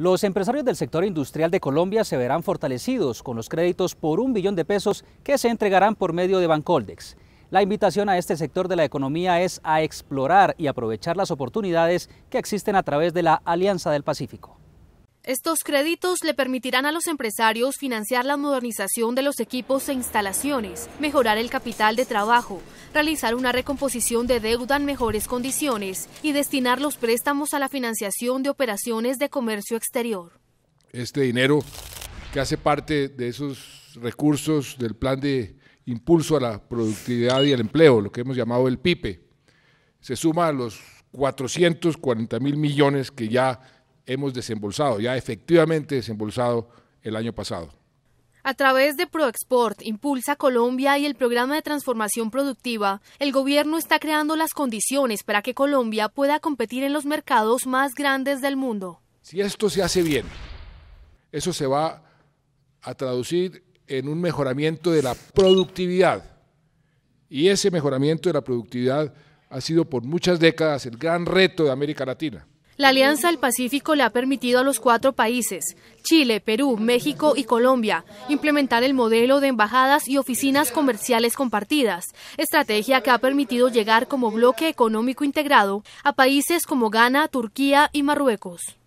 Los empresarios del sector industrial de Colombia se verán fortalecidos con los créditos por un billón de pesos que se entregarán por medio de Bancoldex. La invitación a este sector de la economía es a explorar y aprovechar las oportunidades que existen a través de la Alianza del Pacífico. Estos créditos le permitirán a los empresarios financiar la modernización de los equipos e instalaciones, mejorar el capital de trabajo, realizar una recomposición de deuda en mejores condiciones y destinar los préstamos a la financiación de operaciones de comercio exterior. Este dinero que hace parte de esos recursos del plan de impulso a la productividad y al empleo, lo que hemos llamado el PIPE, se suma a los 440 mil millones que ya hemos desembolsado, ya efectivamente desembolsado el año pasado. A través de ProExport, Impulsa Colombia y el Programa de Transformación Productiva, el gobierno está creando las condiciones para que Colombia pueda competir en los mercados más grandes del mundo. Si esto se hace bien, eso se va a traducir en un mejoramiento de la productividad. Y ese mejoramiento de la productividad ha sido por muchas décadas el gran reto de América Latina. La Alianza del Pacífico le ha permitido a los cuatro países, Chile, Perú, México y Colombia, implementar el modelo de embajadas y oficinas comerciales compartidas, estrategia que ha permitido llegar como bloque económico integrado a países como Ghana, Turquía y Marruecos.